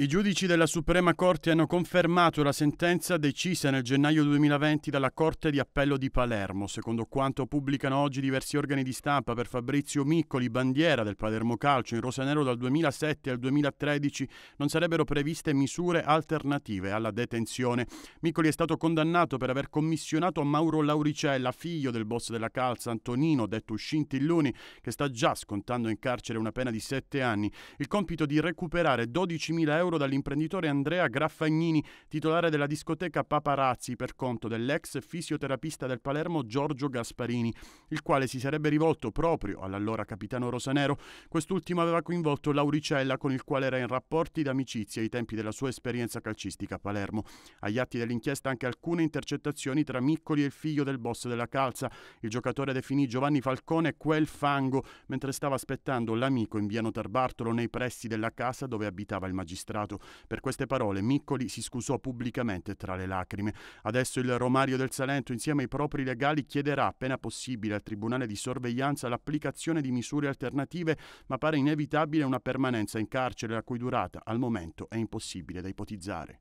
I giudici della Suprema Corte hanno confermato la sentenza decisa nel gennaio 2020 dalla Corte di Appello di Palermo, secondo quanto pubblicano oggi diversi organi di stampa per Fabrizio Miccoli, bandiera del Palermo Calcio in nero dal 2007 al 2013, non sarebbero previste misure alternative alla detenzione. Miccoli è stato condannato per aver commissionato a Mauro Lauricella, figlio del boss della calza Antonino, detto Scintilloni, che sta già scontando in carcere una pena di 7 anni, il compito di recuperare 12.000 euro euro dall'imprenditore Andrea Graffagnini, titolare della discoteca Paparazzi, per conto dell'ex fisioterapista del Palermo Giorgio Gasparini, il quale si sarebbe rivolto proprio all'allora capitano Rosanero. Quest'ultimo aveva coinvolto Lauricella, con il quale era in rapporti d'amicizia ai tempi della sua esperienza calcistica a Palermo. Agli atti dell'inchiesta anche alcune intercettazioni tra Miccoli e il figlio del boss della calza. Il giocatore definì Giovanni Falcone quel fango mentre stava aspettando l'amico in via Notarbartolo nei pressi della casa dove abitava il magistrato mascherato. Per queste parole Miccoli si scusò pubblicamente tra le lacrime. Adesso il Romario del Salento insieme ai propri legali chiederà appena possibile al Tribunale di sorveglianza l'applicazione di misure alternative, ma pare inevitabile una permanenza in carcere la cui durata al momento è impossibile da ipotizzare.